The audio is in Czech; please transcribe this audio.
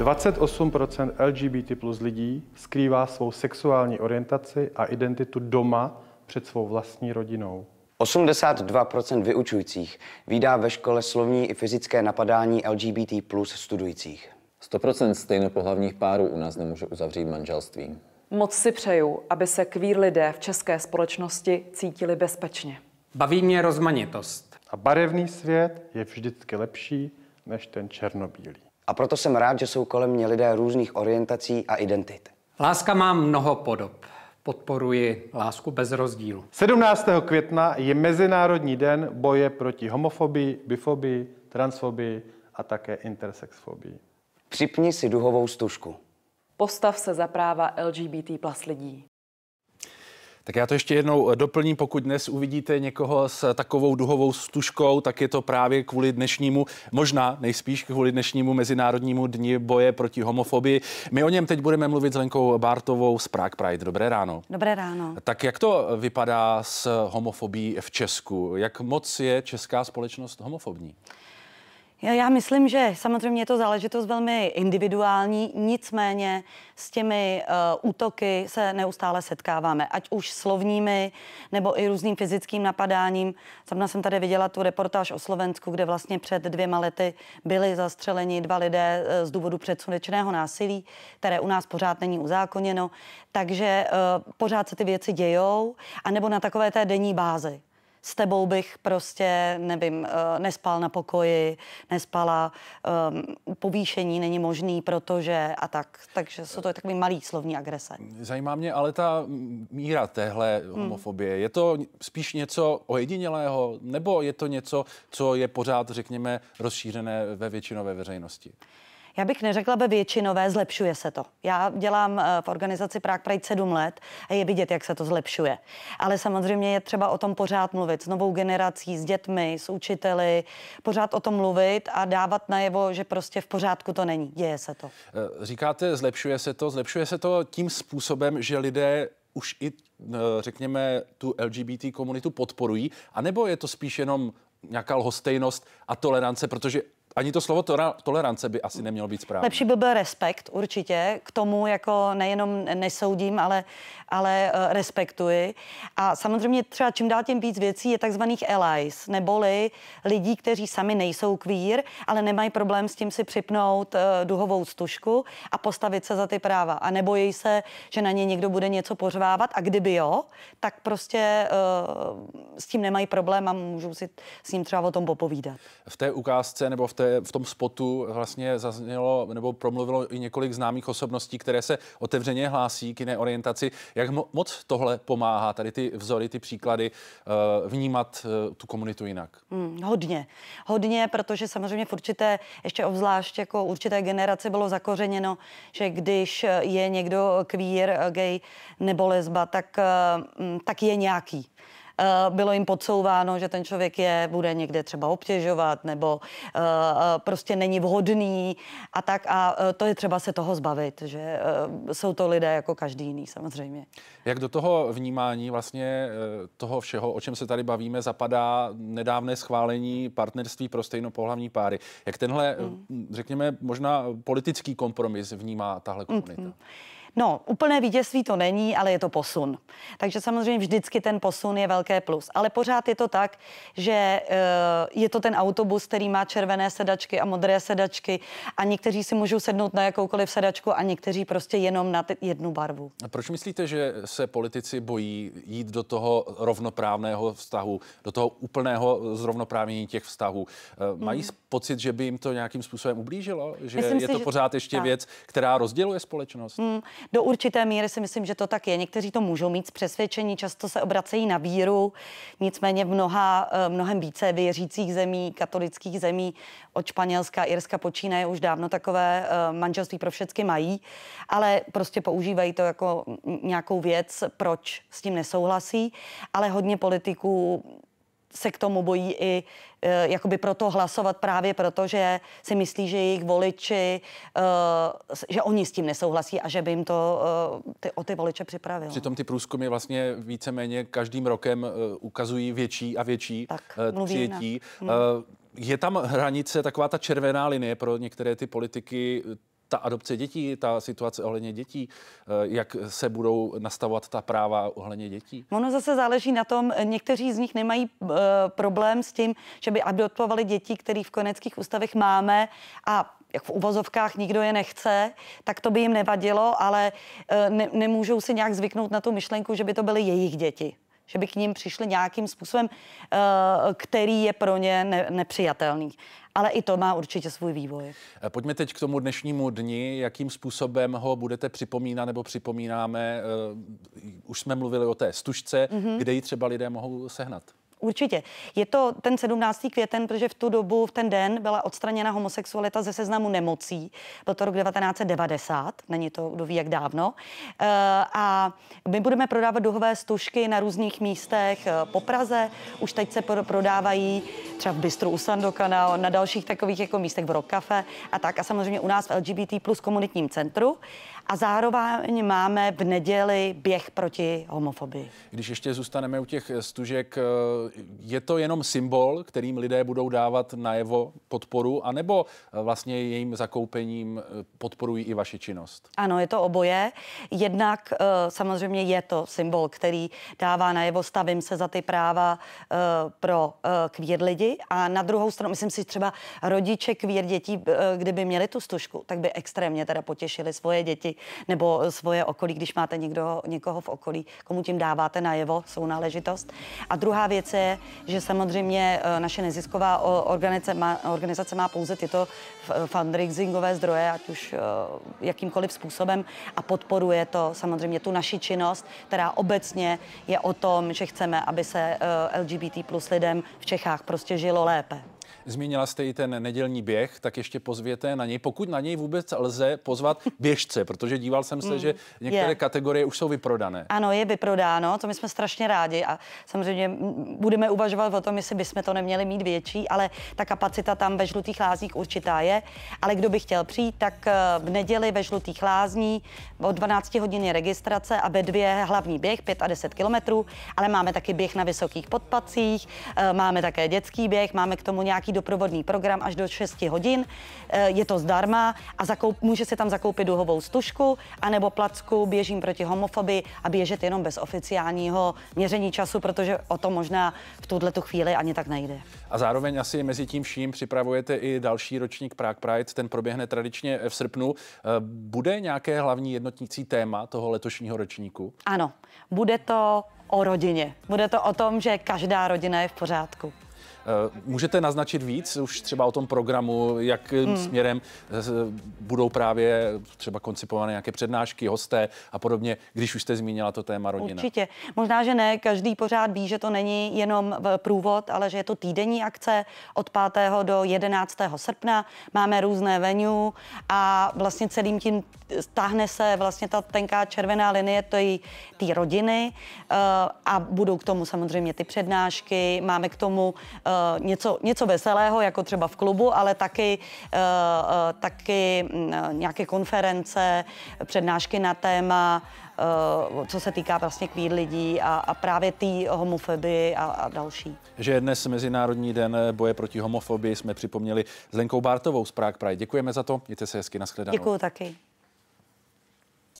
28 LGBT plus lidí skrývá svou sexuální orientaci a identitu doma před svou vlastní rodinou. 82 vyučujících vydá ve škole slovní i fyzické napadání LGBT plus studujících. 100 stejnopohlavních párů u nás nemůže uzavřít manželství. Moc si přeju, aby se kvír lidé v české společnosti cítili bezpečně. Baví mě rozmanitost. A barevný svět je vždycky lepší než ten černobílý. A proto jsem rád, že jsou kolem mě lidé různých orientací a identit. Láska má mnoho podob. Podporuji lásku bez rozdílu. 17. května je Mezinárodní den boje proti homofobii, bifobii, transfobii a také intersexfobii. Připni si duhovou stužku. Postav se za práva LGBT plus lidí. Tak já to ještě jednou eh, doplním, pokud dnes uvidíte někoho s takovou duhovou stužkou, tak je to právě kvůli dnešnímu, možná nejspíš kvůli dnešnímu Mezinárodnímu dni boje proti homofobii. My o něm teď budeme mluvit s Lenkou Bartovou z Prague Pride. Dobré ráno. Dobré ráno. Tak jak to vypadá s homofobí v Česku? Jak moc je česká společnost homofobní? Já myslím, že samozřejmě je to záležitost velmi individuální, nicméně s těmi uh, útoky se neustále setkáváme, ať už slovními nebo i různým fyzickým napadáním. Sama jsem tady viděla tu reportáž o Slovensku, kde vlastně před dvěma lety byli zastřeleni dva lidé eh, z důvodu předsunečného násilí, které u nás pořád není uzákoněno. Takže uh, pořád se ty věci dějou, anebo na takové té denní bázi s tebou bych prostě, nevím, eh, nespal na pokoji, nespala, um, ehm, povýšení není možný, protože a tak. Takže jsou to takový malý slovní agrese. Zajímá mě ale ta míra téhle hmm. homofobie. Hmm. Je to spíš něco ojedinělého, nebo je to něco, co je pořád, řekněme, rozšířené ve většinové veřejnosti? Já bych neřekla by většinové, zlepšuje se to. Já dělám eh, v organizaci Prague Pride 7 let a je vidět, jak se to zlepšuje. Ale samozřejmě je třeba o tom pořád mluvit s novou generací, s dětmi, s učiteli, pořád o tom mluvit a dávat najevo, že prostě v pořádku to není. Děje se to. Eh, říkáte, zlepšuje se to. Zlepšuje se to tím způsobem, že lidé už i, eh, řekněme, tu LGBT komunitu podporují, anebo je to spíš jenom nějaká lhostejnost a tolerance, protože ani to slovo tolerance by asi nemělo být správné. Lepší by byl respekt určitě k tomu, jako nejenom nesoudím, ale, ale eh, respektuji. A samozřejmě třeba čím dál tím víc věcí je takzvaných allies, neboli lidí, kteří sami nejsou kvír, ale nemají problém s tím si připnout eh, duhovou stužku a postavit se za ty práva. A nebojí se, že na ně někdo bude něco pořvávat a kdyby jo, tak prostě eh, s tím nemají problém a můžou si s ním třeba o tom popovídat. V té ukázce nebo v té té, v tom spotu vlastně zaznělo nebo promluvilo i několik známých osobností, které se otevřeně hlásí k jiné orientaci. Jak mo- moc tohle pomáhá, tady ty vzory, ty příklady, eh, vnímat eh, tu komunitu jinak? Hmm, hodně. Hodně, protože samozřejmě v určité, ještě obzvlášť jako určité generace bylo zakořeněno, že když je někdo kvír, gay nebo lesba, tak, eh, mm, tak je nějaký. Eh, bylo jim podsouváno, že ten člověk je, bude někde třeba obtěžovat nebo eh, eh, prostě není vhodný a tak. A to je třeba se toho zbavit, že jsou to lidé jako každý jiný samozřejmě. Jak do toho vnímání vlastně toho všeho, o čem se tady bavíme, zapadá nedávné schválení partnerství pro stejnopohlavní páry. Jak tenhle, mm. řekněme, možná politický kompromis vnímá tahle komunita? Mm-hmm. No, úplné vítězství to není, ale je to posun. Takže samozřejmě vždycky ten posun je velké plus. Ale pořád je to tak, že eh, je to ten autobus, který má červené sedačky a modré sedačky a někteří si můžou sednout na jakoukoliv sedačku a někteří prostě jenom na jednu barvu. A proč myslíte, že se politici bojí jít do toho rovnoprávného vztahu, do toho úplného zrovnoprávnění těch vztahů? Eh, mají hmm. pocit, že by jim to nějakým způsobem ublížilo? Že Myslím je si, to že... pořád ještě tak. věc, která rozděluje společnost? Hmm. Do určité míry si myslím, že to tak je. Někteří to můžou mít z přesvědčení, často se obracejí na víru, nicméně v mnoha, eh, mnohem více věřících zemí, katolických zemí, od Španělska, Irska počínaje už dávno takové eh, manželství pro všechny mají, ale prostě používají to jako nějakou věc, proč s tím nesouhlasí, ale hodně politiků se k tomu bojí i e, jakoby proto hlasovat právě proto, že si myslí, že jejich voliči, e, že oni s tím nesouhlasí a že by jim to e, ty, o ty voliče připravilo. Přitom ty průzkumy vlastně víceméně každým rokem ukazují větší a větší tak, přijetí. Hmm. Je tam hranice, taková ta červená linie pro některé ty politiky, ta adopce dětí, ta situace ohledně dětí, eh, jak se budou nastavovat ta práva ohledně dětí? Ono zase záleží na tom, někteří z nich nemají eh, problém s tím, že by adoptovali děti, které v koneckých ústavech máme a jak v uvozovkách nikdo je nechce, tak to by jim nevadilo, ale eh, ne, nemůžou si nějak zvyknout na tu myšlenku, že by to byly jejich děti že by k ním přišli nějakým způsobem, eh, který je pro ně nepřijatelný. Ale i to má určitě svůj vývoj. Eh, pojďme teď k tomu dnešnímu dni. Jakým způsobem ho budete připomínat nebo připomínáme? Eh, už jsme mluvili o té stužce, mm-hmm. kde ji třeba lidé mohou sehnat. Určitě. Je to ten 17. květen, protože v tu dobu, v ten den byla odstraněna homosexualita ze seznamu nemocí. Byl to rok 1990, není to, kdo ví, jak dávno. E, a my budeme prodávat duhové stužky na různých místech eh, po Praze. Už teď se prodávají třeba v Bistru u Sandokana, na dalších takových jako místech v Rock Cafe a tak. A samozřejmě u nás v LGBT plus komunitním centru a zároveň máme v neděli běh proti homofobii. Když ještě zůstaneme u těch stužek, eh, je to jenom symbol, kterým lidé budou dávat najevo podporu, anebo eh, vlastně jejím zakoupením eh, podporují i vaši činnost? Ano, je to oboje. Jednak samozřejmě je to symbol, který dává najevo, stavím se za ty práva pro kvír lidi a na druhou stranu, myslím si třeba rodiče kvír dětí, kdyby měli tu stužku, tak by extrémně teda potěšili svoje děti, nebo svoje okolí, když máte někdo, někoho v okolí, komu tím dáváte najevo svou náležitost. A druhá věc je, že samozřejmě eh, naše nezisková organizace má, organizace má pouze tyto fundraisingové zdroje, ať už eh, jakýmkoliv způsobem a podporuje to samozřejmě tu naši činnost, která obecně je o tom, že chceme, aby se eh, LGBT plus lidem v Čechách prostě žilo lépe. Zmínila jste i ten nedělní běh, tak ještě pozvěte na něj, pokud na něj vůbec lze pozvat běžce, protože díval jsem se, mm, že některé je. kategorie už jsou vyprodané. Ano, je vyprodáno, to my jsme strašně rádi a samozřejmě budeme uvažovat o tom, jestli bychom to neměli mít větší, ale ta kapacita tam ve žlutých lázních určitá je. Ale kdo by chtěl přijít, tak eh, v neděli ve žlutých lázní od 12 hodin je registrace a ve dvě hlavní běh, 5 a 10 kilometrů, ale máme taky běh na vysokých podpacích, eh, máme také dětský běh, máme k tomu nějak nějaký doprovodný program až do 6 hodin. Eh, je to zdarma a zakoup, může se tam zakoupit duhovou stužku anebo placku Běžím proti homofobii a běžet jenom bez oficiálního měření času, protože o to možná v tuhle tu chvíli ani tak nejde. A zároveň asi mezi tím vším připravujete i další ročník Prague Pride, ten proběhne tradičně v srpnu. Eh, bude nějaké hlavní jednotnící téma toho letošního ročníku? Ano, bude to o rodině. Bude to o tom, že každá rodina je v pořádku. Eh, můžete naznačit víc už třeba o tom programu, jakým hmm. směrem eh, budou právě třeba koncipované nějaké přednášky, hosté a podobně, když už jste zmínila to téma rodina? Určitě. Možná, že ne. Každý pořád ví, že to není jenom průvod, ale že je to týdenní akce od 5. do 11. srpna. Máme různé venue a vlastně celým tím stáhne se vlastně ta tenká červená linie té rodiny eh, a budou k tomu samozřejmě ty přednášky. Máme k tomu Eh, něco, něco veselého, jako třeba v klubu, ale taky, uh, uh, taky mm, nějaké konference, přednášky na téma, co se týká vlastně kvír lidí a, a právě té homofobii a, a další. Že je dnes Mezinárodní den boje proti homofobii jsme připomněli s Lenkou Bartovou z Prague Pride. Děkujeme za to, mějte se hezky, nashledanou. Děkuji taky.